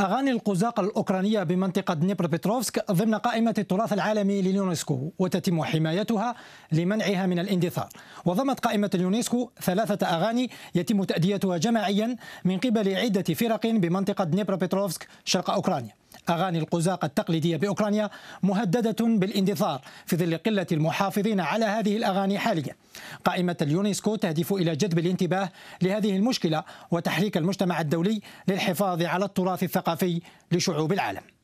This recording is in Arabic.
أغاني القزاق الأوكرانية بمنطقة نيبر بتروفسك ضمن قائمة التراث العالمي لليونسكو وتتم حمايتها لمنعها من الاندثار وضمت قائمة اليونسكو ثلاثة أغاني يتم تأديتها جماعيا من قبل عدة فرق بمنطقة نيبر بتروفسك شرق أوكرانيا أغاني القزاق التقليدية بأوكرانيا مهددة بالاندثار في ظل قلة المحافظين على هذه الأغاني حاليا قائمة اليونسكو تهدف إلى جذب الانتباه لهذه المشكلة وتحريك المجتمع الدولي للحفاظ على التراث الثقافي لشعوب العالم